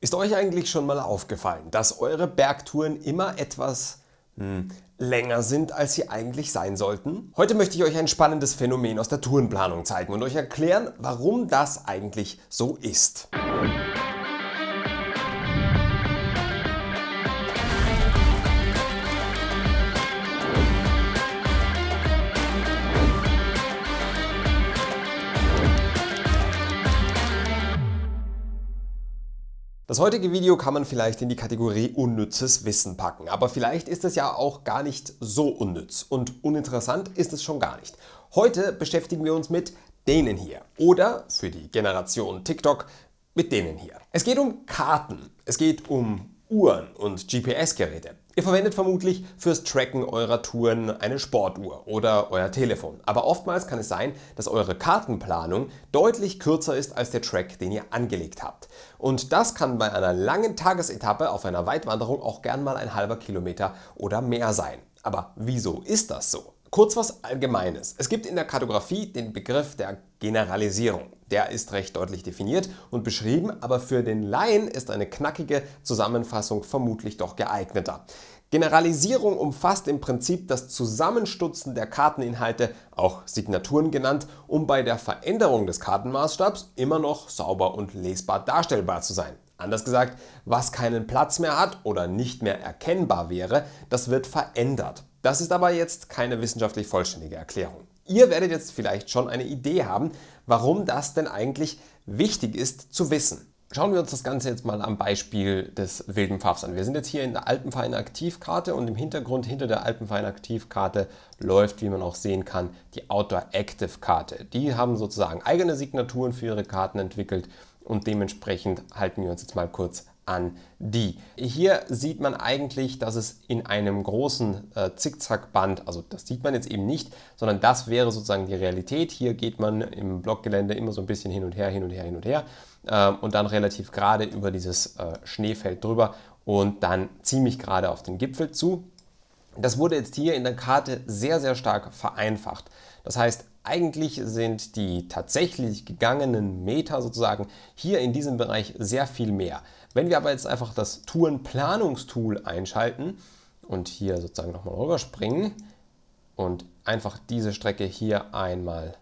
Ist euch eigentlich schon mal aufgefallen, dass eure Bergtouren immer etwas hm, länger sind, als sie eigentlich sein sollten? Heute möchte ich euch ein spannendes Phänomen aus der Tourenplanung zeigen und euch erklären, warum das eigentlich so ist. Das heutige Video kann man vielleicht in die Kategorie unnützes Wissen packen, aber vielleicht ist es ja auch gar nicht so unnütz und uninteressant ist es schon gar nicht. Heute beschäftigen wir uns mit denen hier oder für die Generation TikTok mit denen hier. Es geht um Karten, es geht um Uhren und GPS-Geräte. Ihr verwendet vermutlich fürs Tracken eurer Touren eine Sportuhr oder euer Telefon. Aber oftmals kann es sein, dass eure Kartenplanung deutlich kürzer ist als der Track, den ihr angelegt habt. Und das kann bei einer langen Tagesetappe auf einer Weitwanderung auch gern mal ein halber Kilometer oder mehr sein. Aber wieso ist das so? Kurz was Allgemeines. Es gibt in der Kartografie den Begriff der Generalisierung. Der ist recht deutlich definiert und beschrieben, aber für den Laien ist eine knackige Zusammenfassung vermutlich doch geeigneter. Generalisierung umfasst im Prinzip das Zusammenstutzen der Karteninhalte, auch Signaturen genannt, um bei der Veränderung des Kartenmaßstabs immer noch sauber und lesbar darstellbar zu sein. Anders gesagt, was keinen Platz mehr hat oder nicht mehr erkennbar wäre, das wird verändert. Das ist aber jetzt keine wissenschaftlich vollständige Erklärung. Ihr werdet jetzt vielleicht schon eine Idee haben, warum das denn eigentlich wichtig ist zu wissen. Schauen wir uns das Ganze jetzt mal am Beispiel des wilden Pfaffs an. Wir sind jetzt hier in der Alpenverein Aktivkarte und im Hintergrund hinter der Alpenverein Aktivkarte läuft, wie man auch sehen kann, die Outdoor Active Karte. Die haben sozusagen eigene Signaturen für ihre Karten entwickelt und dementsprechend halten wir uns jetzt mal kurz an die. Hier sieht man eigentlich, dass es in einem großen äh, Zickzackband, also das sieht man jetzt eben nicht, sondern das wäre sozusagen die Realität. Hier geht man im Blockgelände immer so ein bisschen hin und her, hin und her, hin und her ähm, und dann relativ gerade über dieses äh, Schneefeld drüber und dann ziemlich gerade auf den Gipfel zu. Das wurde jetzt hier in der Karte sehr, sehr stark vereinfacht. Das heißt, eigentlich sind die tatsächlich gegangenen Meter sozusagen hier in diesem Bereich sehr viel mehr. Wenn wir aber jetzt einfach das Tourenplanungstool einschalten und hier sozusagen nochmal rüberspringen und einfach diese Strecke hier einmal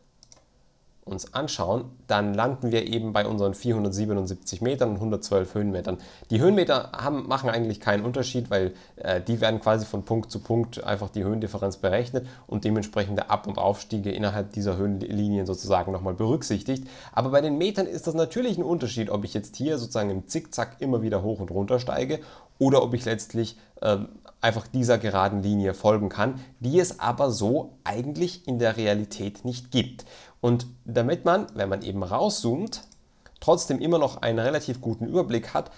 uns anschauen, dann landen wir eben bei unseren 477 Metern und 112 Höhenmetern. Die Höhenmeter haben, machen eigentlich keinen Unterschied, weil äh, die werden quasi von Punkt zu Punkt einfach die Höhendifferenz berechnet und dementsprechende Ab- und Aufstiege innerhalb dieser Höhenlinien sozusagen nochmal berücksichtigt. Aber bei den Metern ist das natürlich ein Unterschied, ob ich jetzt hier sozusagen im Zickzack immer wieder hoch und runter steige oder ob ich letztlich ähm, einfach dieser geraden Linie folgen kann, die es aber so eigentlich in der Realität nicht gibt. Und damit man, wenn man eben rauszoomt, trotzdem immer noch einen relativ guten Überblick hat,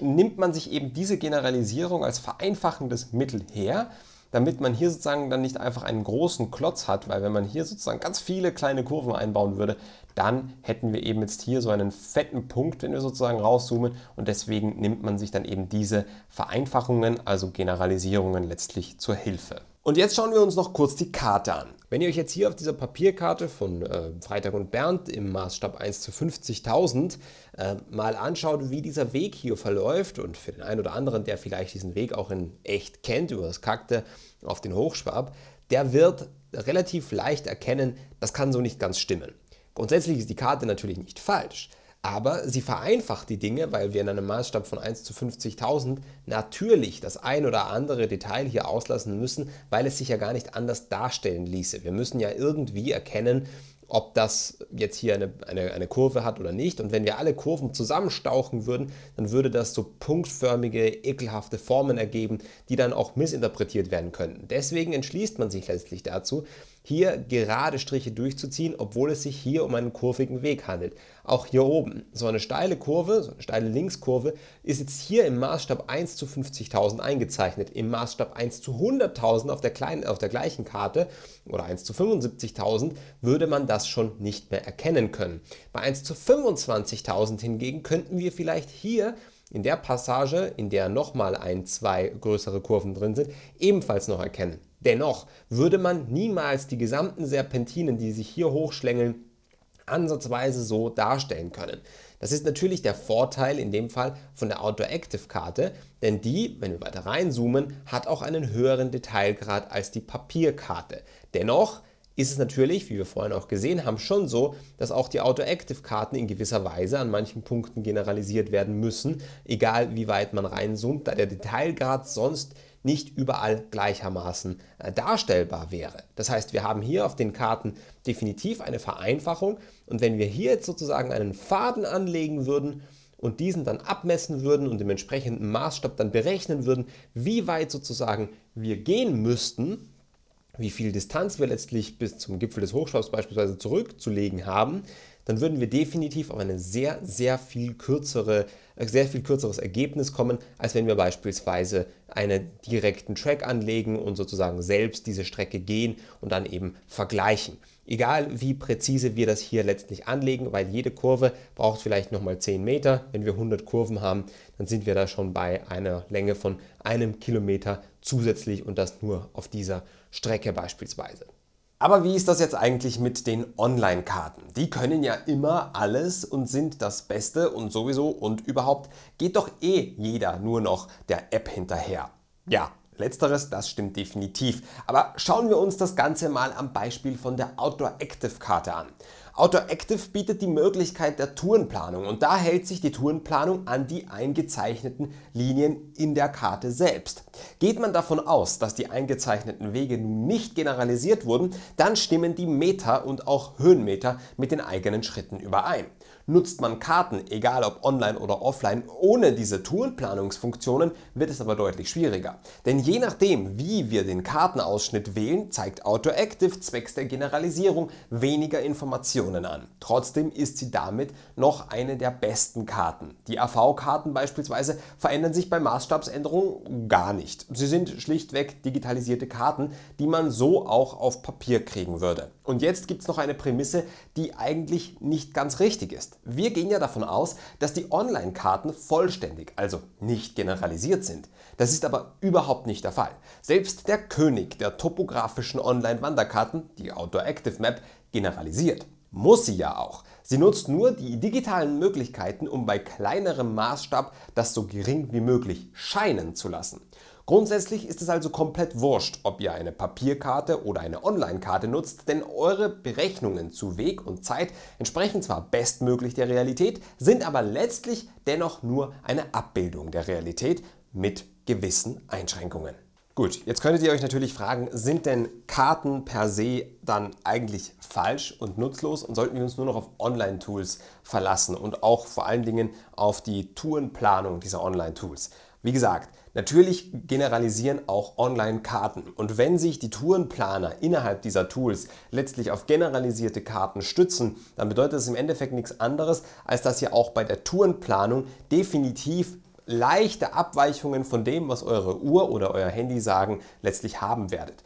nimmt man sich eben diese Generalisierung als vereinfachendes Mittel her damit man hier sozusagen dann nicht einfach einen großen Klotz hat, weil wenn man hier sozusagen ganz viele kleine Kurven einbauen würde, dann hätten wir eben jetzt hier so einen fetten Punkt, wenn wir sozusagen rauszoomen und deswegen nimmt man sich dann eben diese Vereinfachungen, also Generalisierungen letztlich zur Hilfe. Und jetzt schauen wir uns noch kurz die Karte an. Wenn ihr euch jetzt hier auf dieser Papierkarte von äh, Freitag und Bernd im Maßstab 1 zu 50.000 äh, mal anschaut, wie dieser Weg hier verläuft und für den einen oder anderen, der vielleicht diesen Weg auch in echt kennt, über das Kakte auf den Hochschwab, der wird relativ leicht erkennen, das kann so nicht ganz stimmen. Grundsätzlich ist die Karte natürlich nicht falsch, aber sie vereinfacht die Dinge, weil wir in einem Maßstab von 1 zu 50.000 natürlich das ein oder andere Detail hier auslassen müssen, weil es sich ja gar nicht anders darstellen ließe. Wir müssen ja irgendwie erkennen, ob das jetzt hier eine, eine, eine, Kurve hat oder nicht. Und wenn wir alle Kurven zusammenstauchen würden, dann würde das so punktförmige, ekelhafte Formen ergeben, die dann auch missinterpretiert werden könnten. Deswegen entschließt man sich letztlich dazu, hier gerade Striche durchzuziehen, obwohl es sich hier um einen kurvigen Weg handelt. Auch hier oben. So eine steile Kurve, so eine steile Linkskurve, ist jetzt hier im Maßstab 1 zu 50.000 eingezeichnet. Im Maßstab 1 zu 100.000 auf, der auf der gleichen Karte oder 1 zu 75.000 würde man das schon nicht mehr erkennen können. Bei 1 zu 25.000 hingegen könnten wir vielleicht hier in der Passage, in der nochmal ein, zwei größere Kurven drin sind, ebenfalls noch erkennen. Dennoch würde man niemals die gesamten Serpentinen, die sich hier hochschlängeln, ansatzweise so darstellen können. Das ist natürlich der Vorteil in dem Fall von der Outdoor Active Karte, denn die, wenn wir weiter reinzoomen, hat auch einen höheren Detailgrad als die Papierkarte. Dennoch ist es natürlich, wie wir vorhin auch gesehen haben, schon so, dass auch die Auto-Active-Karten in gewisser Weise an manchen Punkten generalisiert werden müssen, egal wie weit man reinzoomt, da der Detailgrad sonst nicht überall gleichermaßen äh, darstellbar wäre. Das heißt, wir haben hier auf den Karten definitiv eine Vereinfachung und wenn wir hier jetzt sozusagen einen Faden anlegen würden, und diesen dann abmessen würden und im entsprechenden Maßstab dann berechnen würden, wie weit sozusagen wir gehen müssten, wie viel Distanz wir letztlich bis zum Gipfel des Hochstaubs beispielsweise zurückzulegen haben, dann würden wir definitiv auf eine sehr, sehr viel kürzere, äh, sehr viel kürzeres Ergebnis kommen, als wenn wir beispielsweise einen direkten Track anlegen und sozusagen selbst diese Strecke gehen und dann eben vergleichen. Egal wie präzise wir das hier letztlich anlegen, weil jede Kurve braucht vielleicht nochmal 10 Meter. Wenn wir 100 Kurven haben, dann sind wir da schon bei einer Länge von einem Kilometer zusätzlich und das nur auf dieser Strecke beispielsweise. Aber wie ist das jetzt eigentlich mit den Online-Karten? Die können ja immer alles und sind das Beste und sowieso und überhaupt geht doch eh jeder nur noch der App hinterher. Ja, letzteres, das stimmt definitiv. Aber schauen wir uns das Ganze mal am Beispiel von der Outdoor Active Karte an. Outdoor Active bietet die Möglichkeit der Tourenplanung und da hält sich die Tourenplanung an die eingezeichneten Linien in der Karte selbst. Geht man davon aus, dass die eingezeichneten Wege nun nicht generalisiert wurden, dann stimmen die Meter und auch Höhenmeter mit den eigenen Schritten überein. Nutzt man Karten, egal ob online oder offline, ohne diese Tourenplanungsfunktionen, wird es aber deutlich schwieriger. Denn je nachdem, wie wir den Kartenausschnitt wählen, zeigt Autoactive zwecks der Generalisierung weniger Informationen Aktionen an. Trotzdem ist sie damit noch eine der besten Karten. Die AV-Karten beispielsweise verändern sich bei Maßstabsänderungen gar nicht. Sie sind schlichtweg digitalisierte Karten, die man so auch auf Papier kriegen würde. Und jetzt gibt es noch eine Prämisse, die eigentlich nicht ganz richtig ist. Wir gehen ja davon aus, dass die Online-Karten vollständig, also nicht generalisiert sind. Das ist aber überhaupt nicht der Fall. Selbst der König der topografischen Online-Wanderkarten, die Outdoor Active Map, generalisiert. Muss sie ja auch. Sie nutzt nur die digitalen Möglichkeiten, um bei kleinerem Maßstab das so gering wie möglich scheinen zu lassen. Grundsätzlich ist es also komplett wurscht, ob ihr eine Papierkarte oder eine Online-Karte nutzt, denn eure Berechnungen zu Weg und Zeit entsprechen zwar bestmöglich der Realität, sind aber letztlich dennoch nur eine Abbildung der Realität mit gewissen Einschränkungen. Gut, jetzt könntet ihr euch natürlich fragen, sind denn Karten per se dann eigentlich falsch und nutzlos und sollten wir uns nur noch auf Online-Tools verlassen und auch vor allen Dingen auf die Tourenplanung dieser Online-Tools? Wie gesagt, natürlich generalisieren auch Online-Karten. Und wenn sich die Tourenplaner innerhalb dieser Tools letztlich auf generalisierte Karten stützen, dann bedeutet das im Endeffekt nichts anderes, als dass ihr auch bei der Tourenplanung definitiv leichte Abweichungen von dem, was eure Uhr oder euer Handy sagen, letztlich haben werdet.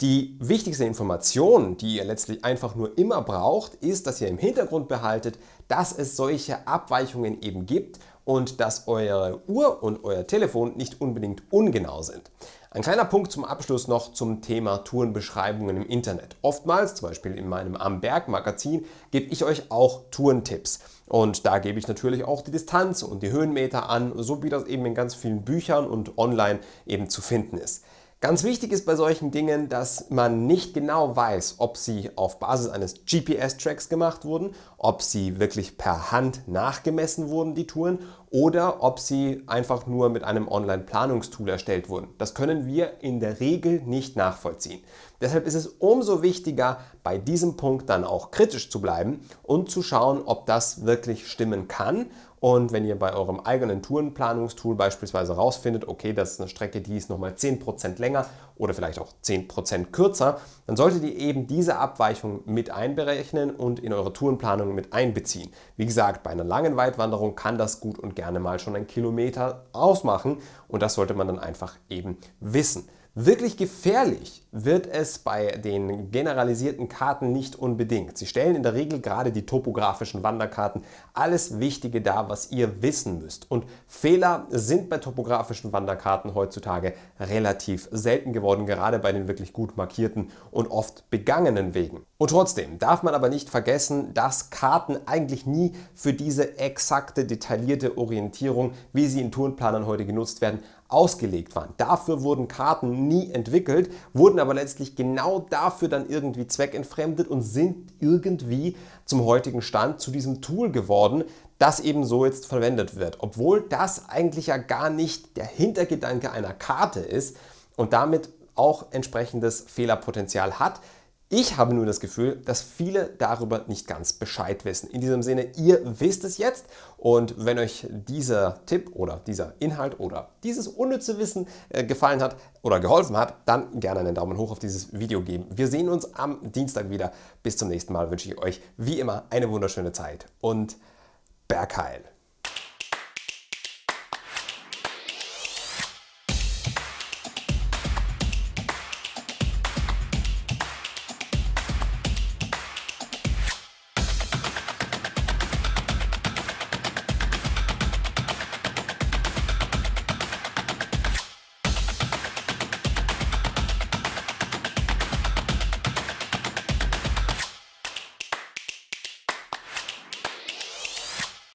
Die wichtigste Information, die ihr letztlich einfach nur immer braucht, ist, dass ihr im Hintergrund behaltet, dass es solche Abweichungen eben gibt und dass eure Uhr und euer Telefon nicht unbedingt ungenau sind. Ein kleiner Punkt zum Abschluss noch zum Thema Tourenbeschreibungen im Internet. Oftmals, zum Beispiel in meinem Am Berg Magazin, gebe ich euch auch Tourentipps. Und da gebe ich natürlich auch die Distanz und die Höhenmeter an, so wie das eben in ganz vielen Büchern und online eben zu finden ist. Ganz wichtig ist bei solchen Dingen, dass man nicht genau weiß, ob sie auf Basis eines GPS-Tracks gemacht wurden, ob sie wirklich per Hand nachgemessen wurden, die Touren, oder ob sie einfach nur mit einem Online-Planungstool erstellt wurden. Das können wir in der Regel nicht nachvollziehen. Deshalb ist es umso wichtiger, bei diesem Punkt dann auch kritisch zu bleiben und zu schauen, ob das wirklich stimmen kann und wenn ihr bei eurem eigenen Tourenplanungstool beispielsweise rausfindet, okay, das ist eine Strecke, die ist nochmal 10% länger oder vielleicht auch 10% kürzer, dann solltet ihr eben diese Abweichung mit einberechnen und in eure Tourenplanung mit einbeziehen. Wie gesagt, bei einer langen Weitwanderung kann das gut und gerne mal schon einen Kilometer ausmachen und das sollte man dann einfach eben wissen. Wirklich gefährlich wird es bei den generalisierten Karten nicht unbedingt. Sie stellen in der Regel gerade die topografischen Wanderkarten alles Wichtige dar, was ihr wissen müsst. Und Fehler sind bei topografischen Wanderkarten heutzutage relativ selten geworden, gerade bei den wirklich gut markierten und oft begangenen Wegen. Und trotzdem darf man aber nicht vergessen, dass Karten eigentlich nie für diese exakte, detaillierte Orientierung, wie sie in Tourenplanern heute genutzt werden, ausgelegt waren. Dafür wurden Karten nie entwickelt, wurden aber letztlich genau dafür dann irgendwie zweckentfremdet und sind irgendwie zum heutigen Stand zu diesem Tool geworden, das eben so jetzt verwendet wird. Obwohl das eigentlich ja gar nicht der Hintergedanke einer Karte ist und damit auch entsprechendes Fehlerpotenzial hat, ich habe nur das Gefühl, dass viele darüber nicht ganz Bescheid wissen. In diesem Sinne, ihr wisst es jetzt und wenn euch dieser Tipp oder dieser Inhalt oder dieses unnütze Wissen äh, gefallen hat oder geholfen hat, dann gerne einen Daumen hoch auf dieses Video geben. Wir sehen uns am Dienstag wieder. Bis zum nächsten Mal wünsche ich euch wie immer eine wunderschöne Zeit und Bergheil.